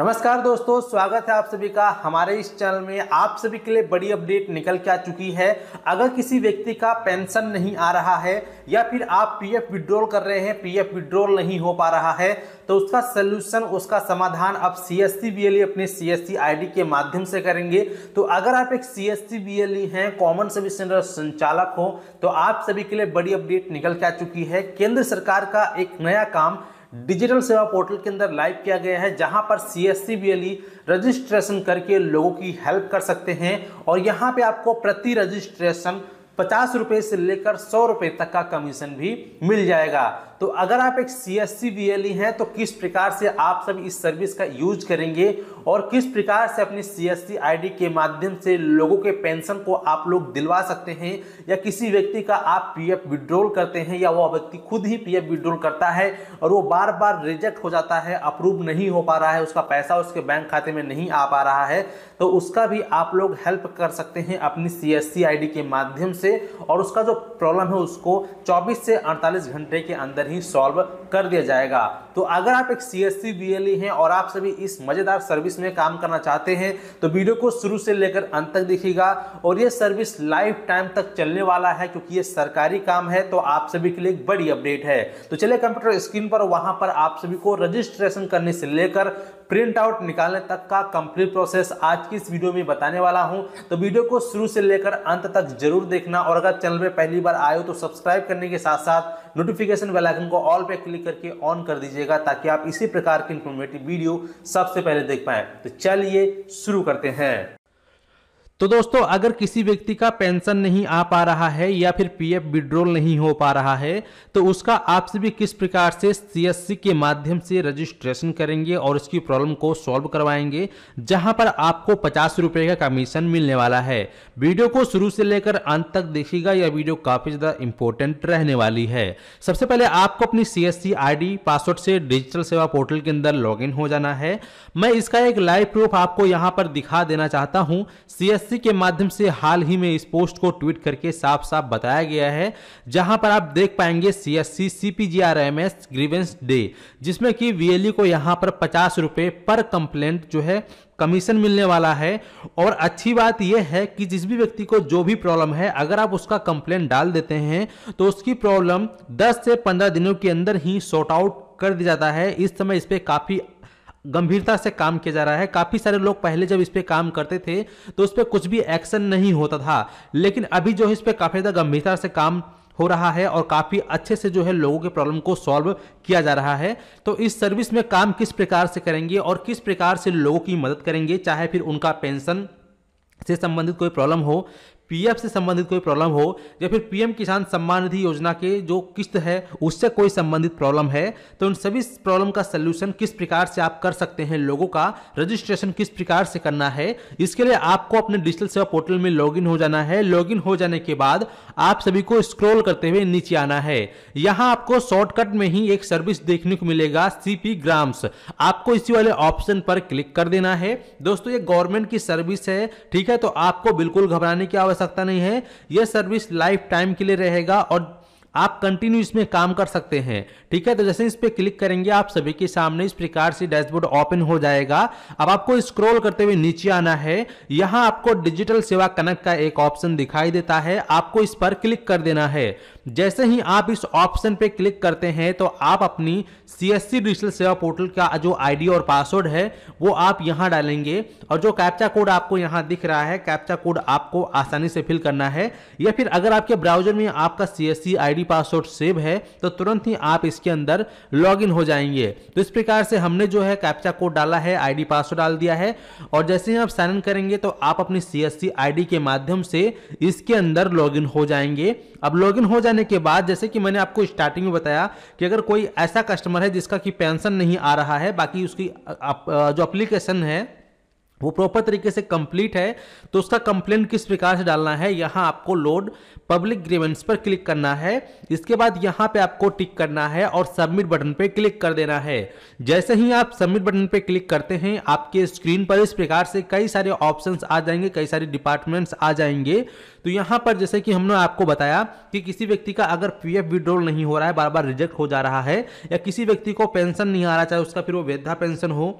नमस्कार दोस्तों स्वागत है आप सभी का हमारे इस चैनल में आप सभी के लिए बड़ी अपडेट निकल के आ चुकी है अगर किसी व्यक्ति का पेंशन नहीं आ रहा है या फिर आप पीएफ विड्रॉल कर रहे हैं पीएफ विड्रॉल नहीं हो पा रहा है तो उसका सलूशन उसका समाधान आप सी एस e अपने सी एस के माध्यम से करेंगे तो अगर आप एक सी एस e हैं कॉमन सर्विस सेंटर संचालक हो तो आप सभी के लिए बड़ी अपडेट निकल के आ चुकी है केंद्र सरकार का एक नया काम डिजिटल सेवा पोर्टल के अंदर लाइव किया गया है जहां पर सी एस e रजिस्ट्रेशन करके लोगों की हेल्प कर सकते हैं और यहां पे आपको प्रति रजिस्ट्रेशन पचास रुपये से लेकर सौ रुपये तक का कमीशन भी मिल जाएगा तो अगर आप एक सी एस सी बी हैं तो किस प्रकार से आप सब इस सर्विस का यूज करेंगे और किस प्रकार से अपनी C S C I D के माध्यम से लोगों के पेंशन को आप लोग दिलवा सकते हैं या किसी व्यक्ति का आप पी एफ विड्रॉल करते हैं या वह व्यक्ति खुद ही पी एफ विड्रॉल करता है और वो बार बार रिजेक्ट हो जाता है अप्रूव नहीं हो पा रहा है उसका पैसा उसके बैंक खाते में नहीं आ पा रहा है तो उसका भी आप लोग हेल्प कर सकते हैं अपनी C S C I D के माध्यम से से और उसका जो प्रॉब्लम है उसको 24 से 48 घंटे के अंदर ही सॉल्व कर दिया जाएगा तो अगर आप एक सी एस e हैं और आप सभी इस मज़ेदार सर्विस में काम करना चाहते हैं तो वीडियो को शुरू से लेकर अंत तक देखिएगा और ये सर्विस लाइफ टाइम तक चलने वाला है क्योंकि ये सरकारी काम है तो आप सभी के लिए एक बड़ी अपडेट है तो चलिए कंप्यूटर स्क्रीन पर वहाँ पर आप सभी को रजिस्ट्रेशन करने से लेकर प्रिंट आउट निकालने तक का कंप्लीट प्रोसेस आज की इस वीडियो में बताने वाला हूं तो वीडियो को शुरू से लेकर अंत तक जरूर देखना और अगर चैनल पर पहली बार आए हो तो सब्सक्राइब करने के साथ साथ नोटिफिकेशन बेल आइकन को ऑल पे क्लिक करके ऑन कर दीजिएगा ताकि आप इसी प्रकार की इन्फॉर्मेटिव वीडियो सबसे पहले देख पाएँ तो चलिए शुरू करते हैं तो दोस्तों अगर किसी व्यक्ति का पेंशन नहीं आ पा रहा है या फिर पीएफ विड्रॉल नहीं हो पा रहा है तो उसका आपसे भी किस प्रकार से सीएससी के माध्यम से रजिस्ट्रेशन करेंगे और उसकी प्रॉब्लम को सॉल्व करवाएंगे जहां पर आपको पचास रुपये का कमीशन मिलने वाला है वीडियो को शुरू से लेकर अंत तक देखिएगा यह वीडियो काफ़ी ज़्यादा इंपॉर्टेंट रहने वाली है सबसे पहले आपको अपनी सी एस पासवर्ड से डिजिटल सेवा पोर्टल के अंदर लॉग हो जाना है मैं इसका एक लाइव प्रूफ आपको यहाँ पर दिखा देना चाहता हूँ सी यूपीएससी के माध्यम से हाल ही में इस पोस्ट को ट्वीट करके साफ साफ बताया गया है जहां पर आप देख पाएंगे C S C C P G R M S grievance day जिसमें कि वीएलई e को यहां पर पचास रुपये पर कंप्लेंट जो है कमीशन मिलने वाला है और अच्छी बात यह है कि जिस भी व्यक्ति को जो भी प्रॉब्लम है अगर आप उसका कंप्लेंट डाल देते हैं तो उसकी प्रॉब्लम 10 से 15 दिनों के अंदर ही सॉर्ट आउट कर दिया जाता है इस समय इस पर काफ़ी गंभीरता से काम किया जा रहा है काफ़ी सारे लोग पहले जब इस पर काम करते थे तो उस पर कुछ भी एक्शन नहीं होता था लेकिन अभी जो है इस पर काफ़ी ज़्यादा गंभीरता से काम हो रहा है और काफ़ी अच्छे से जो है लोगों के प्रॉब्लम को सॉल्व किया जा रहा है तो इस सर्विस में काम किस प्रकार से करेंगे और किस प्रकार से लोगों की मदद करेंगे चाहे फिर उनका पेंशन से संबंधित कोई प्रॉब्लम हो पीएफ से संबंधित कोई प्रॉब्लम हो या फिर पीएम किसान सम्मान निधि योजना के जो किस्त है उससे कोई संबंधित प्रॉब्लम है तो उन सभी प्रॉब्लम का सलूशन किस प्रकार से आप कर सकते हैं लोगों का रजिस्ट्रेशन किस प्रकार से करना है इसके लिए आपको अपने डिजिटल सेवा पोर्टल में लॉगिन हो जाना है लॉगिन हो जाने के बाद आप सभी को स्क्रोल करते हुए नीचे आना है यहाँ आपको शॉर्टकट में ही एक सर्विस देखने को मिलेगा सीपी ग्राम्स आपको इसी वाले ऑप्शन पर क्लिक कर देना है दोस्तों ये गवर्नमेंट की सर्विस है ठीक है तो आपको बिल्कुल घबराने की आवश्यकता सकता नहीं है यह सर्विस लाइफ टाइम के लिए रहेगा और आप कंटिन्यू इसमें काम कर सकते हैं ठीक है तो जैसे इस पर क्लिक करेंगे आप सभी के सामने इस प्रकार से डैशबोर्ड ओपन हो जाएगा अब आपको स्क्रॉल करते हुए नीचे आना है यहां आपको डिजिटल सेवा कनेक्ट का एक ऑप्शन दिखाई देता है आपको इस पर क्लिक कर देना है जैसे ही आप इस ऑप्शन पे क्लिक करते हैं तो आप अपनी सीएससी डिजिटल सेवा पोर्टल का जो आईडी और पासवर्ड है वो आप यहाँ डालेंगे और जो कैप्चा कोड आपको यहाँ दिख रहा है कैप्चा कोड आपको आसानी से फिल करना है या फिर अगर आपके ब्राउजर में आपका सीएससी आईडी पासवर्ड सेव है तो तुरंत ही आप इसके अंदर लॉग हो जाएंगे तो इस प्रकार से हमने जो है कैप्चा कोड डाला है आईडी पासवर्ड डाल दिया है और जैसे ही आप साइन इन करेंगे तो आप अपनी सी आईडी के माध्यम से इसके अंदर लॉगिन हो जाएंगे अब लॉगिन हो जाने के बाद जैसे कि मैंने आपको स्टार्टिंग में बताया कि अगर कोई ऐसा कस्टमर है जिसका कि पेंशन नहीं आ रहा है बाकी उसकी आप, जो अप्लीकेशन है वो प्रॉपर तरीके से कंप्लीट है तो उसका कंप्लेंट किस प्रकार से डालना है यहाँ आपको लोड पब्लिक ग्रीवेंस पर क्लिक करना है इसके बाद यहाँ पे आपको टिक करना है और सबमिट बटन पे क्लिक कर देना है जैसे ही आप सबमिट बटन पे क्लिक करते हैं आपके स्क्रीन पर इस प्रकार से कई सारे ऑप्शन आ जाएंगे कई सारे डिपार्टमेंट्स आ जाएंगे तो यहाँ पर जैसे कि हमने आपको बताया कि किसी व्यक्ति का अगर पी एफ नहीं हो रहा है बार बार रिजेक्ट हो जा रहा है या किसी व्यक्ति को पेंशन नहीं आ रहा चाहे उसका फिर वो वृद्धा पेंशन हो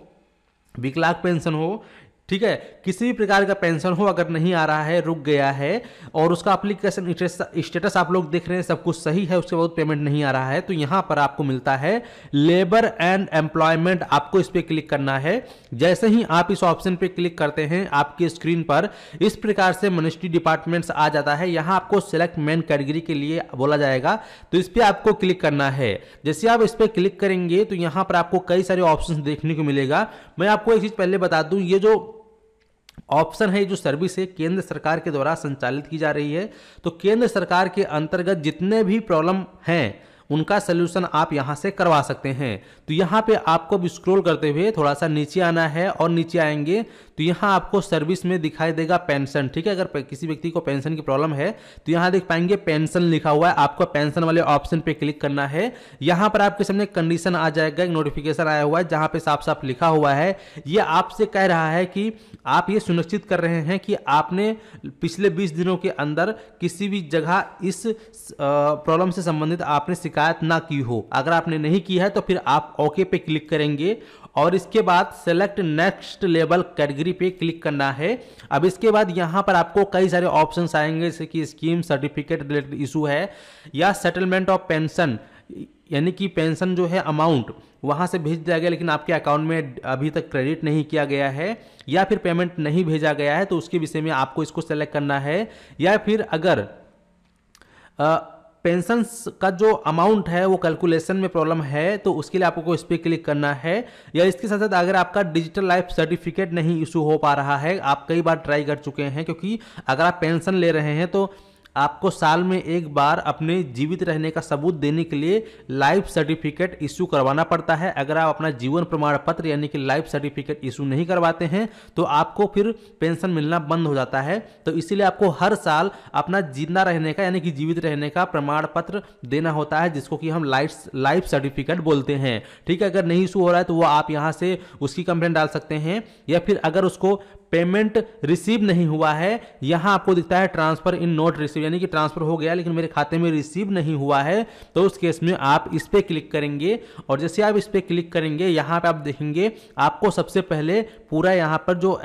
विकलांग पेंशन हो ठीक है किसी भी प्रकार का पेंशन हो अगर नहीं आ रहा है रुक गया है और उसका अप्लीकेशन स्टेटस आप लोग देख रहे हैं सब कुछ सही है उसके बाद पेमेंट नहीं आ रहा है तो यहाँ पर आपको मिलता है लेबर एंड एम्प्लॉयमेंट आपको इस पर क्लिक करना है जैसे ही आप इस ऑप्शन पर क्लिक करते हैं आपकी स्क्रीन पर इस प्रकार से मिनिस्ट्री डिपार्टमेंट्स आ जाता है यहाँ आपको सिलेक्ट मेन कैटेगरी के लिए बोला जाएगा तो इस पर आपको क्लिक करना है जैसे आप इस पर क्लिक करेंगे तो यहाँ पर आपको कई सारे ऑप्शन देखने को मिलेगा मैं आपको एक चीज़ पहले बता दूं ये जो ऑप्शन है जो सर्विस है केंद्र सरकार के द्वारा संचालित की जा रही है तो केंद्र सरकार के अंतर्गत जितने भी प्रॉब्लम हैं उनका सोल्यूशन आप यहां से करवा सकते हैं तो यहाँ पे आपको भी स्क्रोल करते हुए थोड़ा सा नीचे आना है और नीचे आएंगे तो यहां आपको सर्विस में दिखाई देगा पेंशन ठीक है अगर किसी व्यक्ति को पेंशन की प्रॉब्लम है तो यहाँ देख पाएंगे पेंशन लिखा हुआ है आपको पेंशन वाले ऑप्शन पे क्लिक करना है यहाँ पर आपके सामने कंडीशन आ जाएगा एक नोटिफिकेशन आया हुआ है जहां पे साफ साफ लिखा हुआ है ये आपसे कह रहा है कि आप ये सुनिश्चित कर रहे हैं कि आपने पिछले बीस दिनों के अंदर किसी भी जगह इस प्रॉब्लम से संबंधित आपने शिकायत शिकायत ना की हो अगर आपने नहीं की है तो फिर आप ओके पे क्लिक करेंगे और इसके बाद सेलेक्ट नेक्स्ट लेवल कैटेगरी पे क्लिक करना है अब इसके बाद यहाँ पर आपको कई सारे ऑप्शन आएंगे जैसे कि स्कीम सर्टिफिकेट रिलेटेड इशू है या सेटलमेंट ऑफ पेंशन यानी कि पेंशन जो है अमाउंट वहाँ से भेज दिया गया लेकिन आपके अकाउंट में अभी तक क्रेडिट नहीं किया गया है या फिर पेमेंट नहीं भेजा गया है तो उसके विषय में आपको इसको सेलेक्ट करना है या फिर अगर आ, पेंशन का जो अमाउंट है वो कैलकुलेशन में प्रॉब्लम है तो उसके लिए आपको इस पर क्लिक करना है या इसके साथ साथ अगर आपका डिजिटल लाइफ सर्टिफिकेट नहीं इशू हो पा रहा है आप कई बार ट्राई कर चुके हैं क्योंकि अगर आप पेंशन ले रहे हैं तो आपको साल में एक बार अपने जीवित रहने का सबूत देने के लिए लाइफ सर्टिफिकेट इशू करवाना पड़ता है अगर आप अपना जीवन प्रमाण पत्र यानी कि लाइफ सर्टिफिकेट इशू नहीं करवाते हैं तो आपको फिर पेंशन मिलना बंद हो जाता है तो इसीलिए आपको हर साल अपना जिंदा रहने का यानी कि जीवित रहने का प्रमाण पत्र देना होता है जिसको कि हम लाइफ लाइफ सर्टिफिकेट बोलते हैं ठीक है अगर नहीं इशू हो रहा है तो वो आप यहाँ से उसकी कंप्लेन डाल सकते हैं या फिर अगर उसको पेमेंट रिसीव नहीं हुआ है यहाँ आपको दिखता है ट्रांसफर इन नोट रिसीव यानी कि ट्रांसफर हो गया लेकिन मेरे खाते में रिसीव नहीं हुआ है तो उस केस में आप इस पर क्लिक करेंगे और जैसे आप इस पर क्लिक करेंगे यहाँ पर आप देखेंगे आपको सबसे पहले पूरा यहाँ पर जो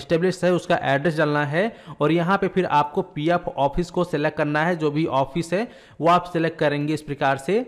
एस्टेब्लिश है उसका एड्रेस डालना है और यहाँ पर फिर आपको पी ऑफिस को सिलेक्ट करना है जो भी ऑफिस है वो आप सिलेक्ट करेंगे इस प्रकार से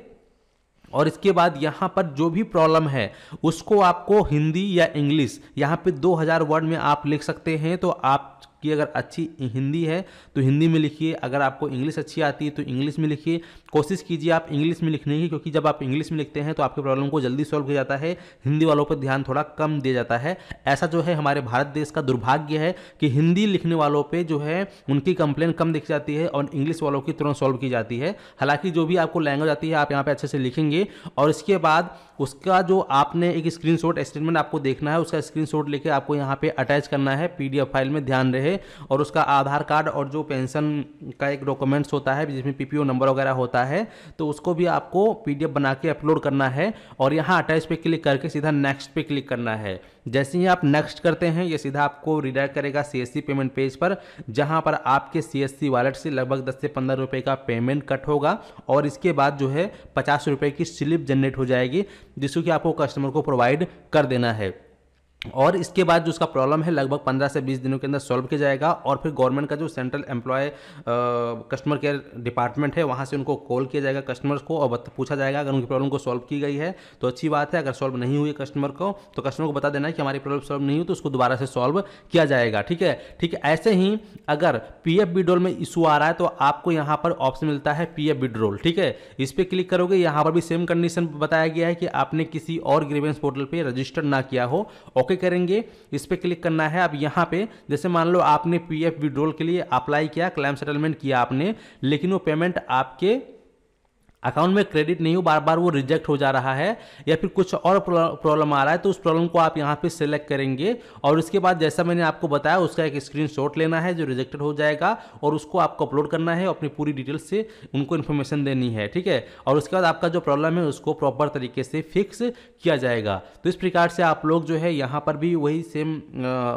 और इसके बाद यहाँ पर जो भी प्रॉब्लम है उसको आपको हिंदी या इंग्लिश यहाँ पे 2000 वर्ड में आप लिख सकते हैं तो आप कि अगर अच्छी हिंदी है तो हिंदी में लिखिए अगर आपको इंग्लिश अच्छी आती है तो इंग्लिश में लिखिए कोशिश कीजिए आप इंग्लिश में लिखने की क्योंकि जब आप इंग्लिश में लिखते हैं तो आपके प्रॉब्लम को जल्दी सॉल्व किया जाता है हिंदी वालों पर ध्यान थोड़ा कम दिया जाता है ऐसा जो है हमारे भारत देश का दुर्भाग्य है कि हिंदी लिखने वालों पर जो है उनकी कंप्लेन कम दिखी जाती है और इंग्लिश वालों की तुरंत सॉल्व की जाती है हालांकि जो भी आपको लैंग्वेज आती है आप यहाँ पर अच्छे से लिखेंगे और इसके बाद उसका जो आपने एक स्क्रीनशॉट स्टेटमेंट आपको देखना है उसका स्क्रीनशॉट लेके आपको यहाँ पे अटैच करना है पीडीएफ फाइल में ध्यान रहे और उसका आधार कार्ड और जो पेंशन का एक डॉक्यूमेंट्स होता है जिसमें पीपीओ नंबर वगैरह होता है तो उसको भी आपको पीडीएफ बना के अपलोड करना है और यहाँ अटैच पे क्लिक करके सीधा नेक्स्ट पे क्लिक करना है जैसे ही आप नेक्स्ट करते हैं ये सीधा आपको रिडायरेक्ट करेगा सी पेमेंट पेज पर जहाँ पर आपके सी वॉलेट से लगभग दस से पंद्रह रुपये का पेमेंट कट होगा और इसके बाद जो है पचास रुपये की स्लिप जनरेट हो जाएगी जिसको कि आपको कस्टमर को प्रोवाइड कर देना है और इसके बाद जो उसका प्रॉब्लम है लगभग 15 से 20 दिनों के अंदर सॉल्व किया जाएगा और फिर गवर्नमेंट का जो central employ customer care department है वहाँ से उनको कॉल किया जाएगा कस्टमर्स को और पूछा जाएगा अगर उनकी प्रॉब्लम को सॉल्व की गई है तो अच्छी बात है अगर सॉल्व नहीं हुई कस्टमर को तो कस्टमर को बता देना है कि हमारी प्रॉब्लम सॉल्व नहीं हुई तो उसको दोबारा से सॉल्व किया जाएगा ठीक है ठीक है ऐसे ही अगर पी एफ में इशू आ रहा है तो आपको यहाँ पर ऑप्शन मिलता है पी एफ ठीक है इस पर क्लिक करोगे यहाँ पर भी सेम कंडीशन बताया गया है कि आपने किसी और ग्रीवेंस पोर्टल पर रजिस्टर ना किया हो ओके करेंगे इस पर क्लिक करना है अब यहाँ पे जैसे मान लो आपने पीएफ विड्रोल के लिए अप्लाई किया क्लेम सेटलमेंट किया आपने लेकिन वो पेमेंट आपके अकाउंट में क्रेडिट नहीं हो बार बार वो रिजेक्ट हो जा रहा है या फिर कुछ और प्रॉब्लम आ रहा है तो उस प्रॉब्लम को आप यहाँ पे सेलेक्ट करेंगे और उसके बाद जैसा मैंने आपको बताया उसका एक स्क्रीनशॉट लेना है जो रिजेक्टेड हो जाएगा और उसको आपको अपलोड करना है अपनी पूरी डिटेल्स से उनको इन्फॉर्मेशन देनी है ठीक है और उसके बाद आपका जो प्रॉब्लम है उसको प्रॉपर तरीके से फिक्स किया जाएगा तो इस प्रकार से आप लोग जो है यहाँ पर भी वही सेम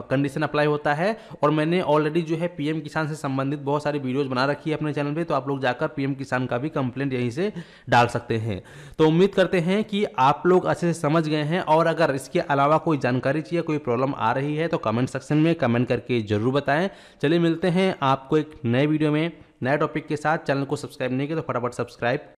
कंडीशन अप्लाई होता है और मैंने ऑलरेडी जो है पी किसान से संबंधित बहुत सारी वीडियोज़ बना रखी है अपने चैनल पर तो आप लोग जाकर पी किसान का भी कंप्लेंट यहीं से डाल सकते हैं तो उम्मीद करते हैं कि आप लोग अच्छे से समझ गए हैं और अगर इसके अलावा कोई जानकारी चाहिए कोई प्रॉब्लम आ रही है तो कमेंट सेक्शन में कमेंट करके ज़रूर बताएं चलिए मिलते हैं आपको एक नए वीडियो में नए टॉपिक के साथ चैनल को सब्सक्राइब नहीं किया तो फटाफट सब्सक्राइब